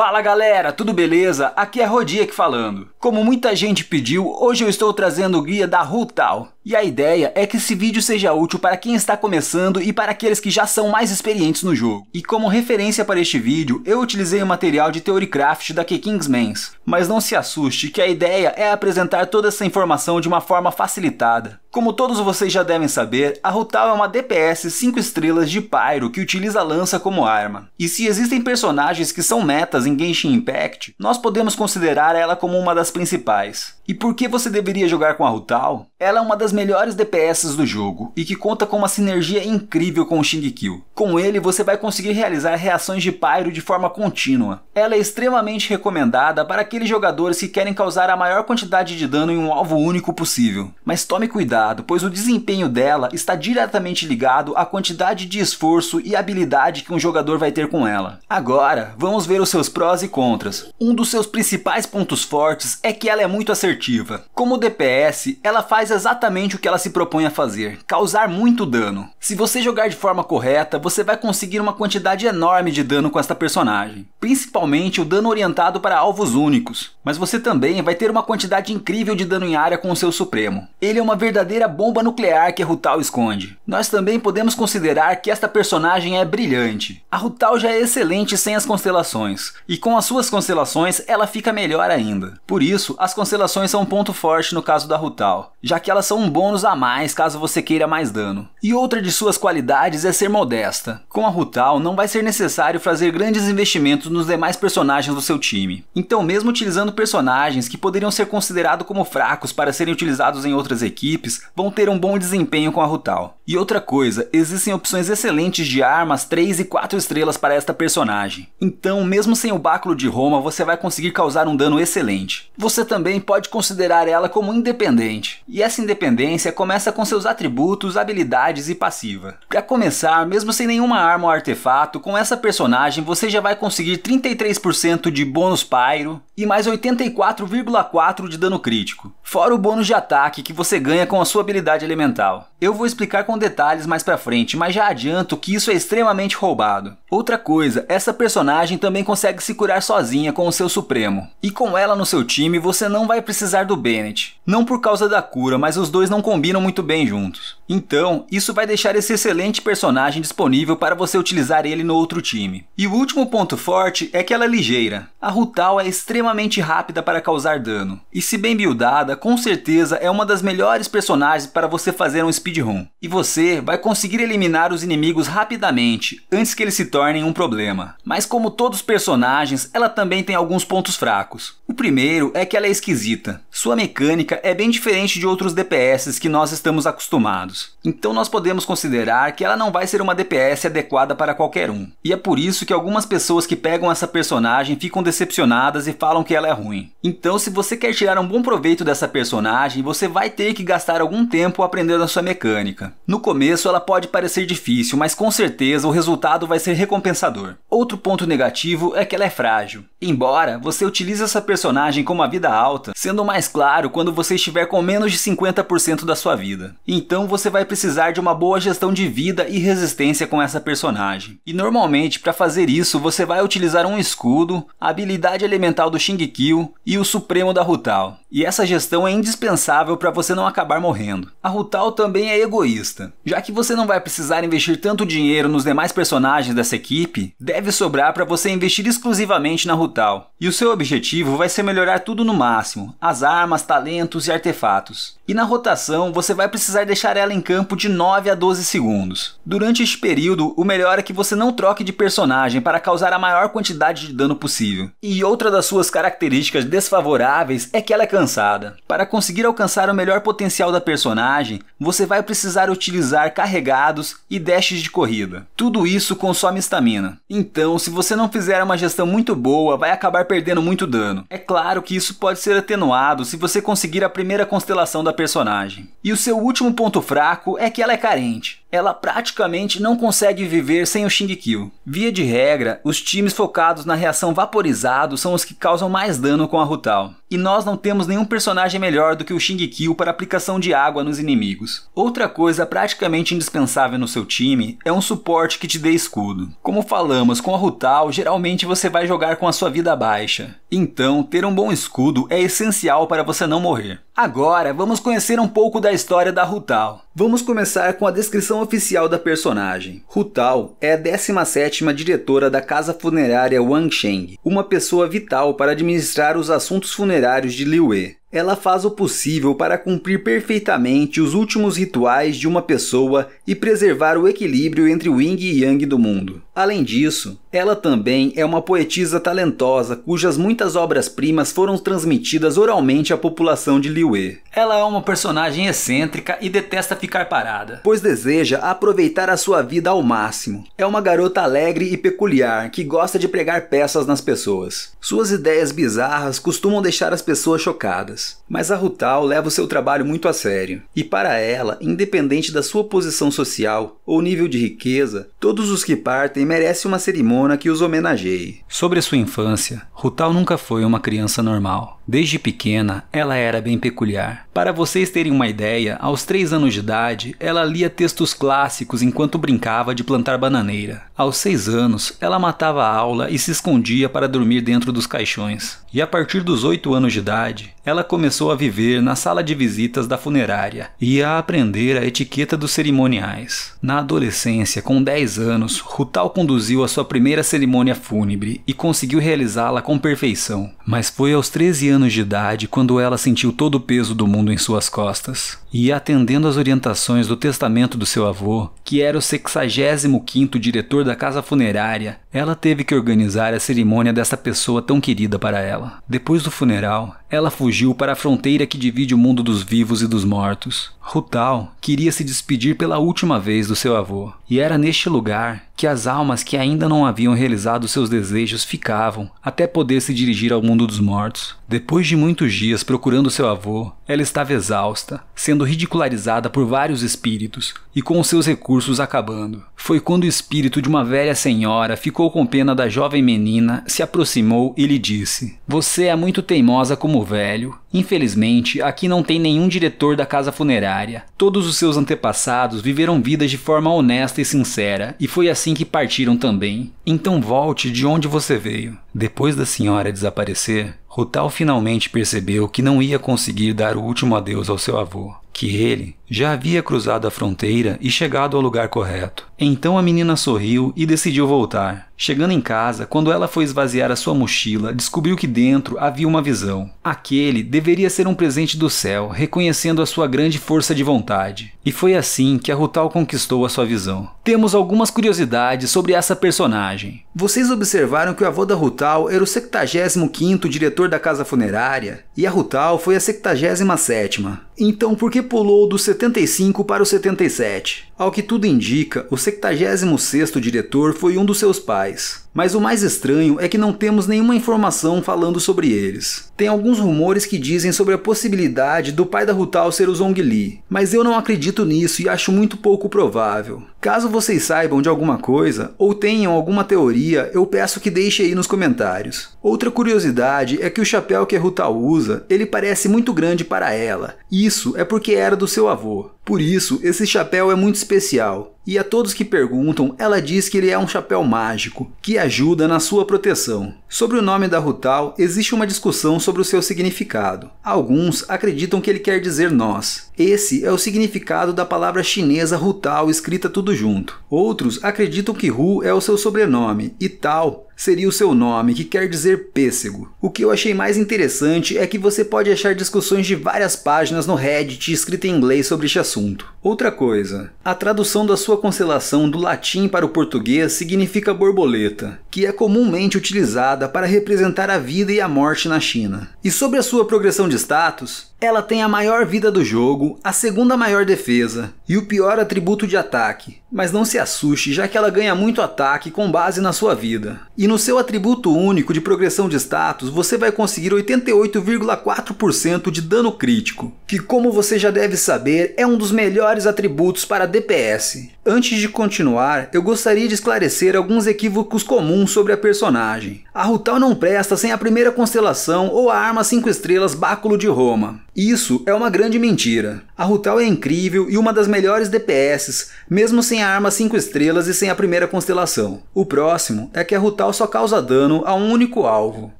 Fala galera, tudo beleza? Aqui é Rodiek falando. Como muita gente pediu, hoje eu estou trazendo o guia da Rutal. E a ideia é que esse vídeo seja útil para quem está começando e para aqueles que já são mais experientes no jogo. E como referência para este vídeo, eu utilizei o material de Theorycraft da Kingsmans. Mas não se assuste que a ideia é apresentar toda essa informação de uma forma facilitada. Como todos vocês já devem saber, a Rutal é uma DPS 5 estrelas de Pyro que utiliza a lança como arma. E se existem personagens que são metas em Genshin Impact, nós podemos considerar ela como uma das principais. E por que você deveria jogar com a Rutal? Ela é uma das das melhores DPS do jogo e que conta com uma sinergia incrível com o Shingekyo. Com ele, você vai conseguir realizar reações de Pyro de forma contínua. Ela é extremamente recomendada para aqueles jogadores que querem causar a maior quantidade de dano em um alvo único possível. Mas tome cuidado, pois o desempenho dela está diretamente ligado à quantidade de esforço e habilidade que um jogador vai ter com ela. Agora, vamos ver os seus prós e contras. Um dos seus principais pontos fortes é que ela é muito assertiva. Como DPS, ela faz exatamente exatamente o que ela se propõe a fazer, causar muito dano. Se você jogar de forma correta, você vai conseguir uma quantidade enorme de dano com esta personagem, principalmente o dano orientado para alvos únicos. Mas você também vai ter uma quantidade incrível de dano em área com o seu Supremo. Ele é uma verdadeira bomba nuclear que a Rutal esconde. Nós também podemos considerar que esta personagem é brilhante. A Rutal já é excelente sem as constelações, e com as suas constelações ela fica melhor ainda. Por isso, as constelações são um ponto forte no caso da Rutal, já que elas são um um bônus a mais caso você queira mais dano. E outra de suas qualidades é ser modesta. Com a Rutal, não vai ser necessário fazer grandes investimentos nos demais personagens do seu time. Então, mesmo utilizando personagens que poderiam ser considerados como fracos para serem utilizados em outras equipes, vão ter um bom desempenho com a Rutal. E outra coisa, existem opções excelentes de armas 3 e 4 estrelas para esta personagem. Então, mesmo sem o báculo de Roma, você vai conseguir causar um dano excelente. Você também pode considerar ela como independente. E essa independência tendência começa com seus atributos, habilidades e passiva. Para começar, mesmo sem nenhuma arma ou artefato, com essa personagem você já vai conseguir 33% de bônus pyro e mais 84,4% de dano crítico, fora o bônus de ataque que você ganha com a sua habilidade elemental. Eu vou explicar com detalhes mais pra frente, mas já adianto que isso é extremamente roubado. Outra coisa, essa personagem também consegue se curar sozinha com o seu Supremo. E com ela no seu time, você não vai precisar do Bennett. Não por causa da cura, mas os dois não combinam muito bem juntos. Então, isso vai deixar esse excelente personagem disponível para você utilizar ele no outro time. E o último ponto forte é que ela é ligeira. A Rutal é extremamente rápida para causar dano. E se bem buildada, com certeza é uma das melhores personagens para você fazer um speedrun. E você vai conseguir eliminar os inimigos rapidamente, antes que eles se tornem um problema. Mas como todos os personagens, ela também tem alguns pontos fracos. O primeiro é que ela é esquisita. Sua mecânica é bem diferente de outros DPS DPS que nós estamos acostumados. Então nós podemos considerar que ela não vai ser uma DPS adequada para qualquer um. E é por isso que algumas pessoas que pegam essa personagem ficam decepcionadas e falam que ela é ruim. Então se você quer tirar um bom proveito dessa personagem, você vai ter que gastar algum tempo aprendendo a sua mecânica. No começo ela pode parecer difícil, mas com certeza o resultado vai ser recompensador. Outro ponto negativo é que ela é frágil. Embora você utilize essa personagem com uma vida alta, sendo mais claro quando você estiver com menos de 50% 100% da sua vida. Então você vai precisar de uma boa gestão de vida e resistência com essa personagem. E normalmente para fazer isso você vai utilizar um escudo, a habilidade elemental do Shingekyo e o supremo da Rutal. E essa gestão é indispensável para você não acabar morrendo. A Rutal também é egoísta. Já que você não vai precisar investir tanto dinheiro nos demais personagens dessa equipe, deve sobrar para você investir exclusivamente na Rutal. E o seu objetivo vai ser melhorar tudo no máximo, as armas, talentos e artefatos. E na rotação, você vai precisar deixar ela em campo de 9 a 12 segundos. Durante este período, o melhor é que você não troque de personagem para causar a maior quantidade de dano possível. E outra das suas características desfavoráveis é que ela é cansada. Para conseguir alcançar o melhor potencial da personagem, você vai precisar utilizar carregados e dashes de corrida. Tudo isso consome estamina. Então, se você não fizer uma gestão muito boa, vai acabar perdendo muito dano. É claro que isso pode ser atenuado se você conseguir a primeira constelação da personagem. E o seu último ponto fraco é que ela é carente ela praticamente não consegue viver sem o Shingekyo. Via de regra, os times focados na reação vaporizado são os que causam mais dano com a Rutal. E nós não temos nenhum personagem melhor do que o Shingekyo para aplicação de água nos inimigos. Outra coisa praticamente indispensável no seu time é um suporte que te dê escudo. Como falamos, com a Rutal, geralmente você vai jogar com a sua vida baixa. Então, ter um bom escudo é essencial para você não morrer. Agora vamos conhecer um pouco da história da Rutal. Vamos começar com a descrição oficial da personagem. Rutal é a 17ª diretora da casa funerária Wang Sheng, uma pessoa vital para administrar os assuntos funerários de Liu Wei. Ela faz o possível para cumprir perfeitamente os últimos rituais de uma pessoa e preservar o equilíbrio entre o Ying e yang do mundo. Além disso, ela também é uma poetisa talentosa cujas muitas obras-primas foram transmitidas oralmente à população de Liyue. Ela é uma personagem excêntrica e detesta ficar parada, pois deseja aproveitar a sua vida ao máximo. É uma garota alegre e peculiar que gosta de pregar peças nas pessoas. Suas ideias bizarras costumam deixar as pessoas chocadas, mas a Rutal leva o seu trabalho muito a sério. E para ela, independente da sua posição social ou nível de riqueza, todos os que partem merecem uma cerimônia que os homenageie. Sobre sua infância, Rutal nunca foi uma criança normal. Desde pequena, ela era bem peculiar. Para vocês terem uma ideia, aos 3 anos de idade, ela lia textos clássicos enquanto brincava de plantar bananeira. Aos 6 anos, ela matava a aula e se escondia para dormir dentro dos caixões. E a partir dos 8 anos de idade, ela começou a viver na sala de visitas da funerária e a aprender a etiqueta dos cerimoniais. Na adolescência, com 10 anos, Rutal conduziu a sua primeira cerimônia fúnebre e conseguiu realizá-la com perfeição. Mas foi aos 13 anos de idade quando ela sentiu todo o peso do mundo em suas costas. E atendendo às orientações do testamento do seu avô, que era o 65º diretor da casa funerária, ela teve que organizar a cerimônia dessa pessoa tão querida para ela. Depois do funeral, ela fugiu fugiu para a fronteira que divide o mundo dos vivos e dos mortos. Rutal queria se despedir pela última vez do seu avô, e era neste lugar que as almas que ainda não haviam realizado seus desejos ficavam até poder se dirigir ao mundo dos mortos. Depois de muitos dias procurando seu avô, ela estava exausta, sendo ridicularizada por vários espíritos e com seus recursos acabando. Foi quando o espírito de uma velha senhora ficou com pena da jovem menina, se aproximou e lhe disse: Você é muito teimosa como velho. Infelizmente, aqui não tem nenhum diretor da casa funerária Todos os seus antepassados viveram vidas de forma honesta e sincera, e foi assim que partiram também. Então volte de onde você veio. Depois da senhora desaparecer, Rutal finalmente percebeu que não ia conseguir dar o último adeus ao seu avô, que ele já havia cruzado a fronteira e chegado ao lugar correto. Então a menina sorriu e decidiu voltar. Chegando em casa, quando ela foi esvaziar a sua mochila, descobriu que dentro havia uma visão. Aquele deveria ser um presente do céu, reconhecendo a sua grande força de vontade. E foi assim que a Rutal conquistou a sua visão. Temos algumas curiosidades sobre essa personagem. Vocês observaram que o avô da Rutal era o 75º diretor da casa funerária e a Rutal foi a 77ª. Então por que pulou do 70 75 para o 77. Ao que tudo indica, o 76º diretor foi um dos seus pais. Mas o mais estranho é que não temos nenhuma informação falando sobre eles. Tem alguns rumores que dizem sobre a possibilidade do pai da Rutal ser o Zongli, Li, mas eu não acredito nisso e acho muito pouco provável. Caso vocês saibam de alguma coisa ou tenham alguma teoria, eu peço que deixem aí nos comentários. Outra curiosidade é que o chapéu que a Rutal usa, ele parece muito grande para ela. Isso é porque era do seu avô. Por isso, esse chapéu é muito especial e a todos que perguntam, ela diz que ele é um chapéu mágico, que ajuda na sua proteção. Sobre o nome da Rutal, existe uma discussão sobre o seu significado. Alguns acreditam que ele quer dizer nós. Esse é o significado da palavra chinesa Rutal escrita tudo junto. Outros acreditam que Ru é o seu sobrenome e Tal seria o seu nome, que quer dizer pêssego. O que eu achei mais interessante é que você pode achar discussões de várias páginas no Reddit escrita em inglês sobre este assunto. Outra coisa, a tradução da sua sua constelação do latim para o português significa borboleta, que é comumente utilizada para representar a vida e a morte na China. E sobre a sua progressão de status, ela tem a maior vida do jogo, a segunda maior defesa e o pior atributo de ataque. Mas não se assuste, já que ela ganha muito ataque com base na sua vida. E no seu atributo único de progressão de status, você vai conseguir 88,4% de dano crítico, que como você já deve saber, é um dos melhores atributos para DPS. Antes de continuar, eu gostaria de esclarecer alguns equívocos comuns sobre a personagem. A Rutal não presta sem a primeira constelação ou a arma 5 estrelas Báculo de Roma. Isso é uma grande mentira. A Rutal é incrível e uma das melhores DPS, mesmo sem a arma 5 estrelas e sem a primeira constelação. O próximo é que a Rutal só causa dano a um único alvo.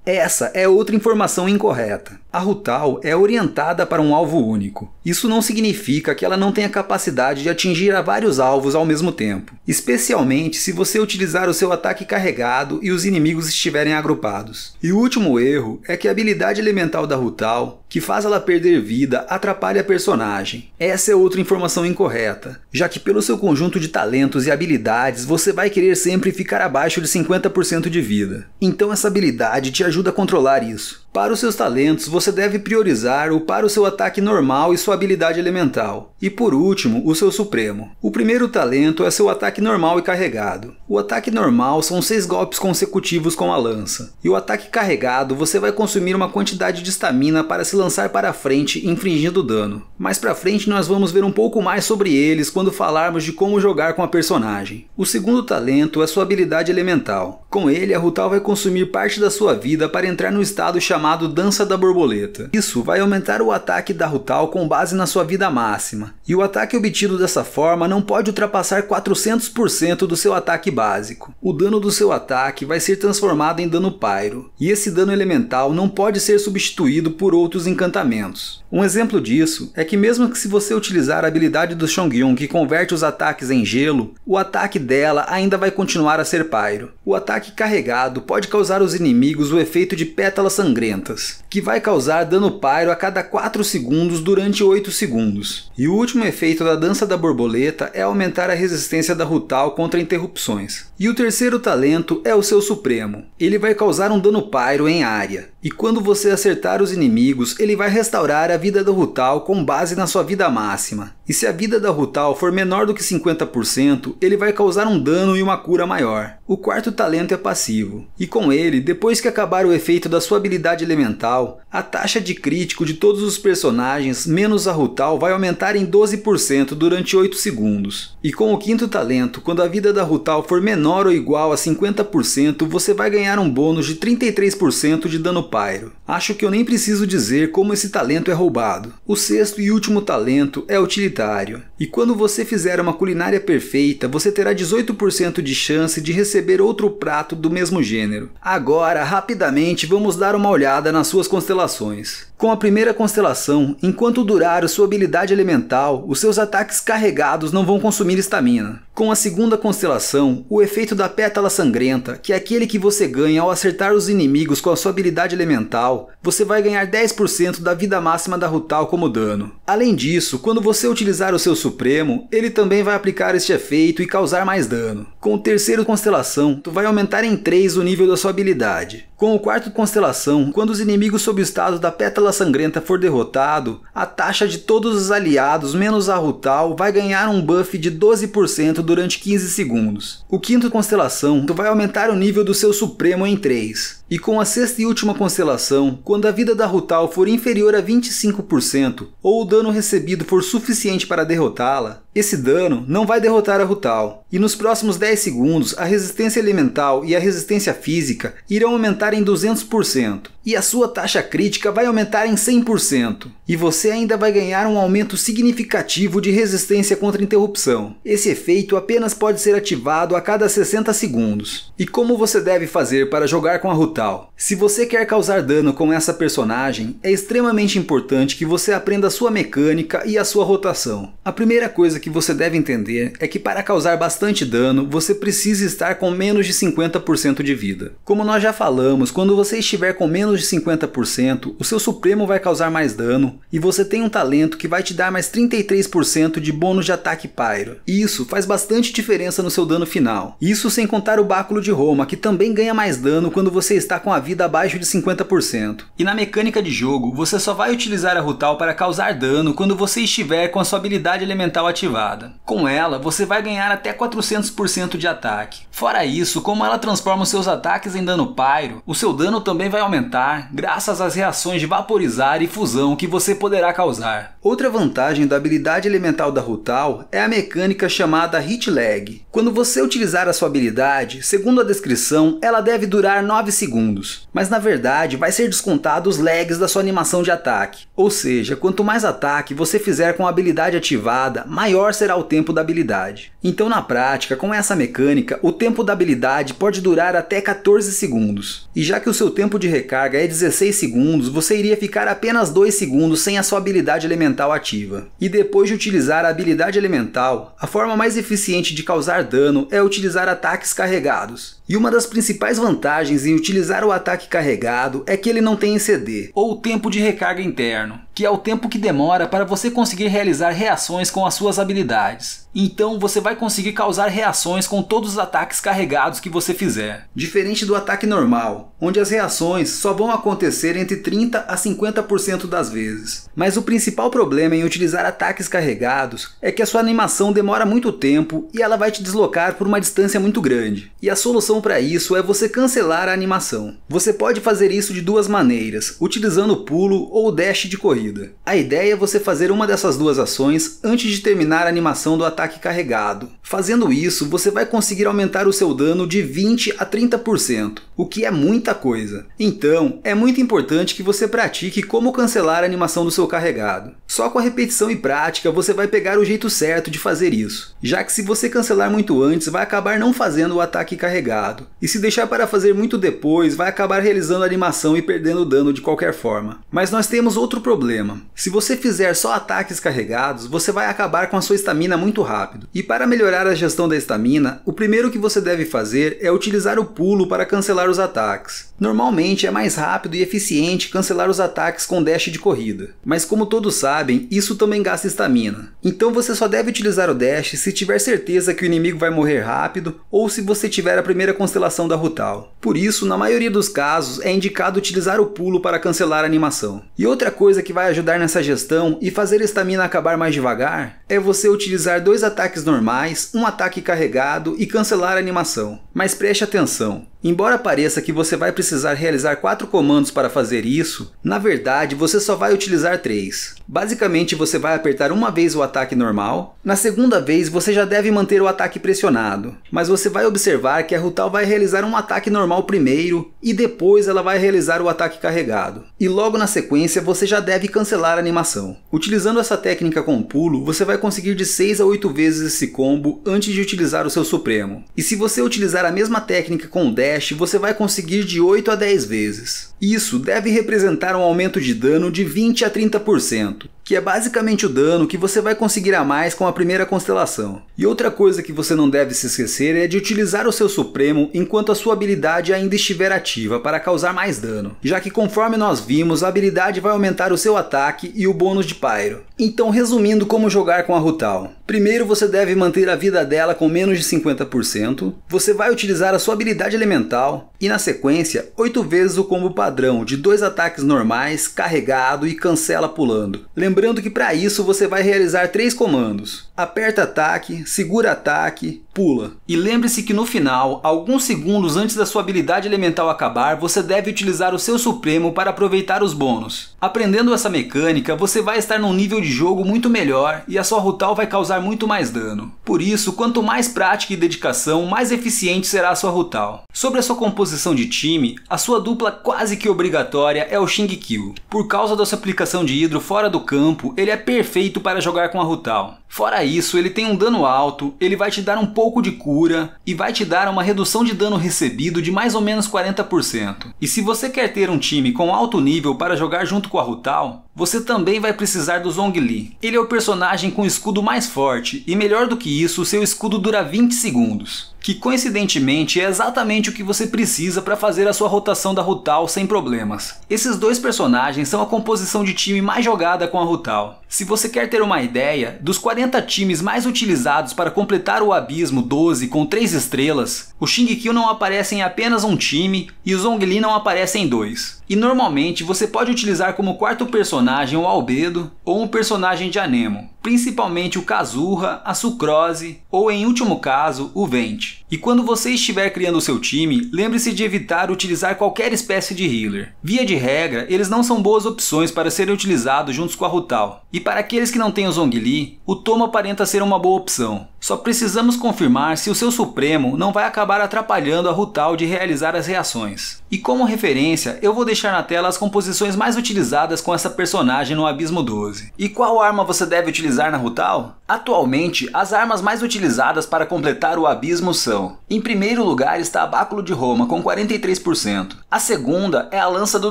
Essa é outra informação incorreta. A Rutal é orientada para um alvo único. Isso não significa que ela não tenha capacidade de atingir a vários alvos alvos ao mesmo tempo, especialmente se você utilizar o seu ataque carregado e os inimigos estiverem agrupados. E o último erro é que a habilidade elemental da Rutal, que faz ela perder vida, atrapalha a personagem. Essa é outra informação incorreta, já que pelo seu conjunto de talentos e habilidades você vai querer sempre ficar abaixo de 50% de vida. Então essa habilidade te ajuda a controlar isso. Para os seus talentos, você deve priorizar o para o seu ataque normal e sua habilidade elemental. E por último, o seu supremo. O primeiro talento é seu ataque normal e carregado. O ataque normal são seis golpes consecutivos com a lança. E o ataque carregado, você vai consumir uma quantidade de estamina para se lançar para frente, infringindo dano. Mais para frente nós vamos ver um pouco mais sobre eles quando falarmos de como jogar com a personagem. O segundo talento é sua habilidade elemental. Com ele, a Rutal vai consumir parte da sua vida para entrar no estado chamado chamado Dança da Borboleta. Isso vai aumentar o ataque da Rutal com base na sua vida máxima, e o ataque obtido dessa forma não pode ultrapassar 400% do seu ataque básico. O dano do seu ataque vai ser transformado em dano pyro, e esse dano elemental não pode ser substituído por outros encantamentos. Um exemplo disso é que mesmo que se você utilizar a habilidade do Shongyun que converte os ataques em gelo, o ataque dela ainda vai continuar a ser pyro. O ataque carregado pode causar aos inimigos o efeito de pétalas sangrentas, que vai causar dano pyro a cada 4 segundos durante 8 segundos. E o último próximo efeito da dança da borboleta é aumentar a resistência da Rutal contra interrupções. E o terceiro talento é o seu supremo. Ele vai causar um dano pyro em área. E quando você acertar os inimigos, ele vai restaurar a vida da Rutal com base na sua vida máxima. E se a vida da Rutal for menor do que 50%, ele vai causar um dano e uma cura maior. O quarto talento é passivo. E com ele, depois que acabar o efeito da sua habilidade elemental, a taxa de crítico de todos os personagens menos a Rutal vai aumentar em 12% durante 8 segundos. E com o quinto talento, quando a vida da Rutal for menor ou igual a 50%, você vai ganhar um bônus de 33% de dano Pairo. Acho que eu nem preciso dizer como esse talento é roubado. O sexto e último talento é utilitário. E quando você fizer uma culinária perfeita, você terá 18% de chance de receber outro prato do mesmo gênero. Agora, rapidamente, vamos dar uma olhada nas suas constelações. Com a primeira constelação, enquanto durar sua habilidade elemental, os seus ataques carregados não vão consumir estamina. Com a segunda constelação, o efeito da pétala sangrenta, que é aquele que você ganha ao acertar os inimigos com a sua habilidade elemental, você vai ganhar 10% da vida máxima da Rutal como dano. Além disso, quando você utilizar o seu Supremo, ele também vai aplicar este efeito e causar mais dano. Com o terceiro constelação, tu vai aumentar em 3 o nível da sua habilidade. Com o quarto constelação, quando os inimigos sob o estado da pétala sangrenta for derrotado, a taxa de todos os aliados menos a Rutal vai ganhar um buff de 12% durante 15 segundos. O quinto constelação vai aumentar o nível do seu supremo em 3. E com a sexta e última constelação, quando a vida da Rutal for inferior a 25%, ou o dano recebido for suficiente para derrotá-la, esse dano não vai derrotar a Rutal, e nos próximos 10 segundos a resistência elemental e a resistência física irão aumentar em 200%, e a sua taxa crítica vai aumentar em 100%, e você ainda vai ganhar um aumento significativo de resistência contra interrupção. Esse efeito apenas pode ser ativado a cada 60 segundos. E como você deve fazer para jogar com a Rutal? Se você quer causar dano com essa personagem, é extremamente importante que você aprenda a sua mecânica e a sua rotação. A primeira coisa que você deve entender é que para causar bastante dano, você precisa estar com menos de 50% de vida. Como nós já falamos, quando você estiver com menos de 50%, o seu Supremo vai causar mais dano, e você tem um talento que vai te dar mais 33% de bônus de ataque Pyro. Isso faz bastante diferença no seu dano final. Isso sem contar o Báculo de Roma, que também ganha mais dano quando você está está com a vida abaixo de 50%. E na mecânica de jogo, você só vai utilizar a Rutal para causar dano quando você estiver com a sua habilidade elemental ativada. Com ela, você vai ganhar até 400% de ataque. Fora isso, como ela transforma seus ataques em dano pyro, o seu dano também vai aumentar graças às reações de vaporizar e fusão que você poderá causar. Outra vantagem da habilidade elemental da Rutal é a mecânica chamada Hit Lag. Quando você utilizar a sua habilidade, segundo a descrição, ela deve durar 9 segundos, mas na verdade vai ser descontado os lags da sua animação de ataque. Ou seja, quanto mais ataque você fizer com a habilidade ativada, maior será o tempo da habilidade. Então na prática, com essa mecânica, o tempo da habilidade pode durar até 14 segundos. E já que o seu tempo de recarga é 16 segundos, você iria ficar apenas 2 segundos sem a sua habilidade elemental elemental ativa. E depois de utilizar a habilidade elemental, a forma mais eficiente de causar dano é utilizar ataques carregados. E uma das principais vantagens em utilizar o ataque carregado é que ele não tem CD ou tempo de recarga interno, que é o tempo que demora para você conseguir realizar reações com as suas habilidades. Então você vai conseguir causar reações com todos os ataques carregados que você fizer. Diferente do ataque normal, onde as reações só vão acontecer entre 30 a 50% das vezes. Mas o principal problema em utilizar ataques carregados é que a sua animação demora muito tempo e ela vai te deslocar por uma distância muito grande. E a solução solução para isso é você cancelar a animação. Você pode fazer isso de duas maneiras, utilizando o pulo ou o dash de corrida. A ideia é você fazer uma dessas duas ações antes de terminar a animação do ataque carregado. Fazendo isso, você vai conseguir aumentar o seu dano de 20 a 30%, o que é muita coisa. Então, é muito importante que você pratique como cancelar a animação do seu carregado. Só com a repetição e prática você vai pegar o jeito certo de fazer isso, já que se você cancelar muito antes, vai acabar não fazendo o ataque carregado e se deixar para fazer muito depois, vai acabar realizando a animação e perdendo dano de qualquer forma. Mas nós temos outro problema. Se você fizer só ataques carregados, você vai acabar com a sua estamina muito rápido. E para melhorar a gestão da estamina, o primeiro que você deve fazer é utilizar o pulo para cancelar os ataques. Normalmente é mais rápido e eficiente cancelar os ataques com dash de corrida. Mas como todos sabem, isso também gasta estamina. Então você só deve utilizar o dash se tiver certeza que o inimigo vai morrer rápido ou se você tiver a primeira constelação da Rutal. Por isso, na maioria dos casos, é indicado utilizar o pulo para cancelar a animação. E outra coisa que vai ajudar nessa gestão e fazer a estamina acabar mais devagar é você utilizar dois ataques normais, um ataque carregado e cancelar a animação. Mas preste atenção, Embora pareça que você vai precisar realizar quatro comandos para fazer isso, na verdade você só vai utilizar três. Basicamente você vai apertar uma vez o ataque normal, na segunda vez você já deve manter o ataque pressionado, mas você vai observar que a Rutal vai realizar um ataque normal primeiro e depois ela vai realizar o ataque carregado. E logo na sequência você já deve cancelar a animação. Utilizando essa técnica com o pulo, você vai conseguir de 6 a 8 vezes esse combo antes de utilizar o seu Supremo. E se você utilizar a mesma técnica com o você vai conseguir de 8 a 10 vezes. Isso deve representar um aumento de dano de 20 a 30%, que é basicamente o dano que você vai conseguir a mais com a primeira constelação. E outra coisa que você não deve se esquecer é de utilizar o seu Supremo enquanto a sua habilidade ainda estiver ativa para causar mais dano, já que conforme nós vimos, a habilidade vai aumentar o seu ataque e o bônus de Pyro. Então resumindo como jogar com a Rutal. Primeiro, você deve manter a vida dela com menos de 50%. Você vai utilizar a sua habilidade elemental e, na sequência, 8 vezes o combo padrão de dois ataques normais, carregado e cancela pulando. Lembrando que para isso você vai realizar três comandos aperta ataque, segura ataque, pula. E lembre-se que no final, alguns segundos antes da sua habilidade elemental acabar, você deve utilizar o seu Supremo para aproveitar os bônus. Aprendendo essa mecânica, você vai estar num nível de jogo muito melhor e a sua Rutal vai causar muito mais dano. Por isso, quanto mais prática e dedicação, mais eficiente será a sua Rutal. Sobre a sua composição de time, a sua dupla quase que obrigatória é o Xing Kill. Por causa da sua aplicação de Hidro fora do campo, ele é perfeito para jogar com a Rutal. Fora isso, ele tem um dano alto, ele vai te dar um pouco de cura e vai te dar uma redução de dano recebido de mais ou menos 40%. E se você quer ter um time com alto nível para jogar junto com a Rutal, você também vai precisar do Zhongli. Ele é o personagem com o escudo mais forte, e melhor do que isso, seu escudo dura 20 segundos. Que coincidentemente é exatamente o que você precisa para fazer a sua rotação da Rutal sem problemas. Esses dois personagens são a composição de time mais jogada com a Rutal. Se você quer ter uma ideia, dos 40 times mais utilizados para completar o Abismo 12 com 3 estrelas, o Shingekyo não aparece em apenas um time e o Zhongli não aparece em dois. E normalmente você pode utilizar como quarto personagem o Albedo ou um personagem de Anemo principalmente o Kazurra, a sucrose ou, em último caso, o vente. E quando você estiver criando o seu time, lembre-se de evitar utilizar qualquer espécie de healer. Via de regra, eles não são boas opções para serem utilizados juntos com a Rutal. E para aqueles que não têm o Zongli, o Tomo aparenta ser uma boa opção. Só precisamos confirmar se o seu Supremo não vai acabar atrapalhando a Rutal de realizar as reações. E como referência, eu vou deixar na tela as composições mais utilizadas com essa personagem no Abismo 12. E qual arma você deve utilizar utilizar na Rutal? Atualmente, as armas mais utilizadas para completar o abismo são: em primeiro lugar está a Báculo de Roma, com 43%. A segunda é a Lança do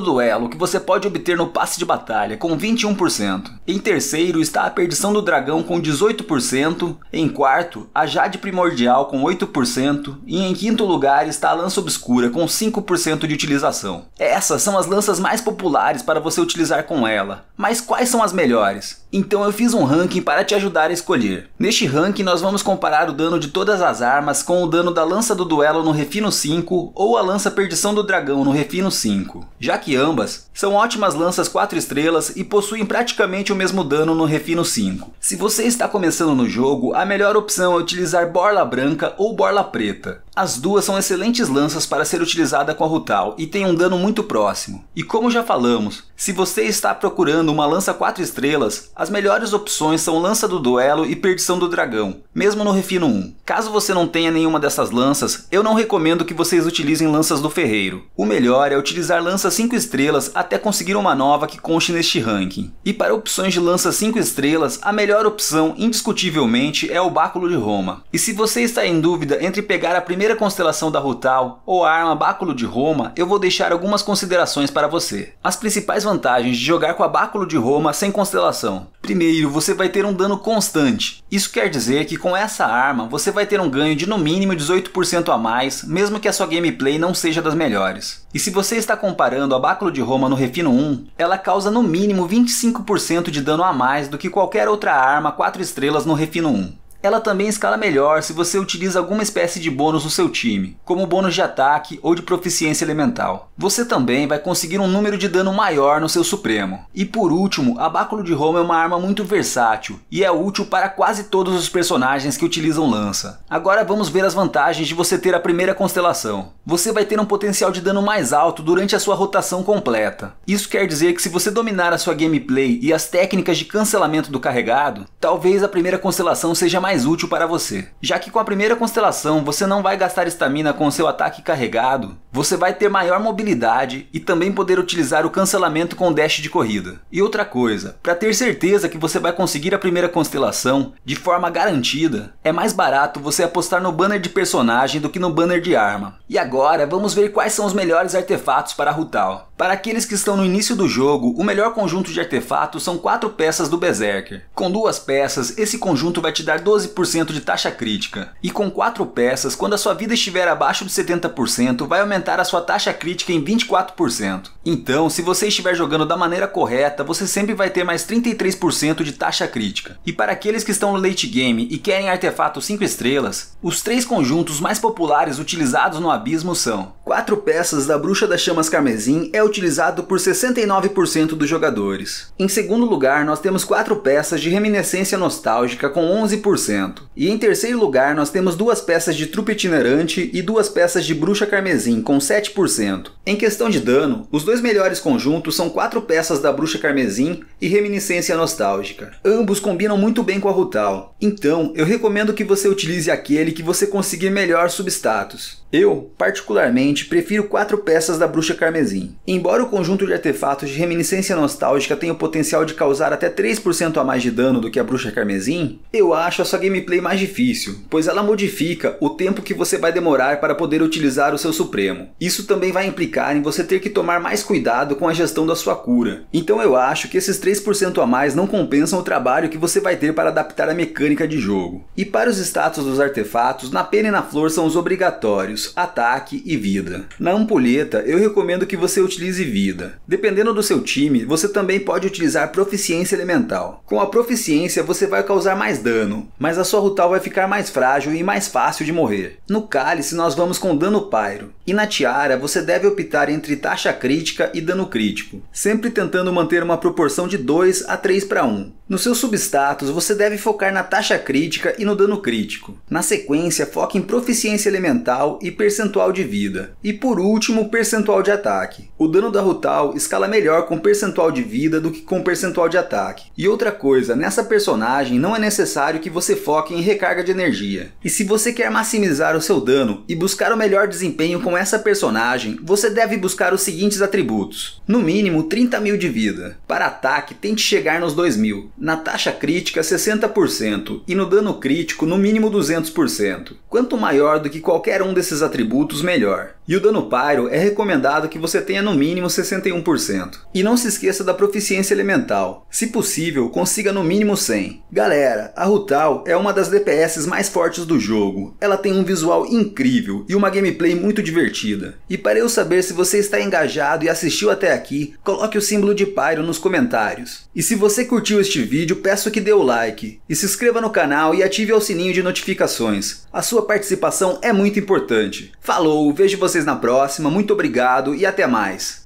Duelo, que você pode obter no passe de batalha, com 21%. Em terceiro está a Perdição do Dragão, com 18%. Em quarto, a Jade Primordial, com 8%. E em quinto lugar está a Lança Obscura, com 5% de utilização. Essas são as lanças mais populares para você utilizar com ela. Mas quais são as melhores? Então eu fiz um ranking ranking para te ajudar a escolher. Neste ranking nós vamos comparar o dano de todas as armas com o dano da lança do duelo no refino 5 ou a lança perdição do dragão no refino 5, já que ambas são ótimas lanças 4 estrelas e possuem praticamente o mesmo dano no refino 5. Se você está começando no jogo, a melhor opção é utilizar borla branca ou borla preta. As duas são excelentes lanças para ser utilizada com a Rutal e tem um dano muito próximo. E como já falamos, se você está procurando uma lança 4 estrelas, as melhores opções são Lança do Duelo e Perdição do Dragão, mesmo no Refino 1. Caso você não tenha nenhuma dessas lanças, eu não recomendo que vocês utilizem lanças do Ferreiro. O melhor é utilizar lanças 5 estrelas até conseguir uma nova que conste neste ranking. E para opções de lanças 5 estrelas, a melhor opção, indiscutivelmente, é o Báculo de Roma. E se você está em dúvida entre pegar a primeira primeira constelação da Rutal, ou a arma Báculo de Roma, eu vou deixar algumas considerações para você. As principais vantagens de jogar com a Báculo de Roma sem constelação. Primeiro, você vai ter um dano constante. Isso quer dizer que com essa arma, você vai ter um ganho de no mínimo 18% a mais, mesmo que a sua gameplay não seja das melhores. E se você está comparando a Báculo de Roma no Refino 1, ela causa no mínimo 25% de dano a mais do que qualquer outra arma 4 estrelas no Refino 1. Ela também escala melhor se você utiliza alguma espécie de bônus no seu time, como bônus de ataque ou de proficiência elemental. Você também vai conseguir um número de dano maior no seu Supremo. E por último, a Báculo de Roma é uma arma muito versátil e é útil para quase todos os personagens que utilizam lança. Agora vamos ver as vantagens de você ter a primeira constelação. Você vai ter um potencial de dano mais alto durante a sua rotação completa. Isso quer dizer que se você dominar a sua gameplay e as técnicas de cancelamento do carregado, talvez a primeira constelação seja mais mais útil para você. Já que com a primeira constelação você não vai gastar estamina com seu ataque carregado, você vai ter maior mobilidade e também poder utilizar o cancelamento com dash de corrida. E outra coisa, para ter certeza que você vai conseguir a primeira constelação de forma garantida, é mais barato você apostar no banner de personagem do que no banner de arma. E agora vamos ver quais são os melhores artefatos para Rutal. Para aqueles que estão no início do jogo, o melhor conjunto de artefatos são quatro peças do Berserker. Com duas peças, esse conjunto vai te dar 12% de taxa crítica. E com 4 peças, quando a sua vida estiver abaixo de 70%, vai aumentar a sua taxa crítica em 24%. Então, se você estiver jogando da maneira correta, você sempre vai ter mais 33% de taxa crítica. E para aqueles que estão no late game e querem artefatos 5 estrelas, os três conjuntos mais populares utilizados no abismo são 4 peças da Bruxa das Chamas Carmesim é utilizado por 69% dos jogadores. Em segundo lugar, nós temos 4 peças de reminiscência nostálgica com 11% e em terceiro lugar, nós temos duas peças de trupe itinerante e duas peças de bruxa carmesim, com 7%. Em questão de dano, os dois melhores conjuntos são quatro peças da bruxa carmesim e reminiscência nostálgica. Ambos combinam muito bem com a Rutal. Então, eu recomendo que você utilize aquele que você conseguir melhor substatus. Eu, particularmente, prefiro quatro peças da bruxa carmesim. Embora o conjunto de artefatos de reminiscência nostálgica tenha o potencial de causar até 3% a mais de dano do que a bruxa carmesim, eu acho essa gameplay mais difícil, pois ela modifica o tempo que você vai demorar para poder utilizar o seu Supremo. Isso também vai implicar em você ter que tomar mais cuidado com a gestão da sua cura. Então eu acho que esses 3% a mais não compensam o trabalho que você vai ter para adaptar a mecânica de jogo. E para os status dos artefatos, na pena e na flor são os obrigatórios, ataque e vida. Na ampulheta, eu recomendo que você utilize vida. Dependendo do seu time, você também pode utilizar proficiência elemental. Com a proficiência, você vai causar mais dano, mas mas a sua rutal vai ficar mais frágil e mais fácil de morrer. No cálice nós vamos com dano pyro, e na tiara você deve optar entre taxa crítica e dano crítico, sempre tentando manter uma proporção de 2 a 3 para 1. No seu substatus, você deve focar na taxa crítica e no dano crítico. Na sequência, foque em proficiência elemental e percentual de vida. E por último, percentual de ataque. O dano da Rutal escala melhor com percentual de vida do que com percentual de ataque. E outra coisa, nessa personagem não é necessário que você foque em recarga de energia. E se você quer maximizar o seu dano e buscar o melhor desempenho com essa personagem, você deve buscar os seguintes atributos. No mínimo, 30 mil de vida. Para ataque, tente chegar nos 2 mil. Na taxa crítica, 60% e no dano crítico, no mínimo 200%. Quanto maior do que qualquer um desses atributos, melhor. E o dano pyro é recomendado que você tenha no mínimo 61%. E não se esqueça da proficiência elemental. Se possível, consiga no mínimo 100. Galera, a Rutal é uma das DPS mais fortes do jogo. Ela tem um visual incrível e uma gameplay muito divertida. E para eu saber se você está engajado e assistiu até aqui, coloque o símbolo de pyro nos comentários. E se você curtiu este vídeo, peço que dê o like e se inscreva no canal e ative o sininho de notificações. A sua participação é muito importante. Falou, vejo vocês na próxima, muito obrigado e até mais.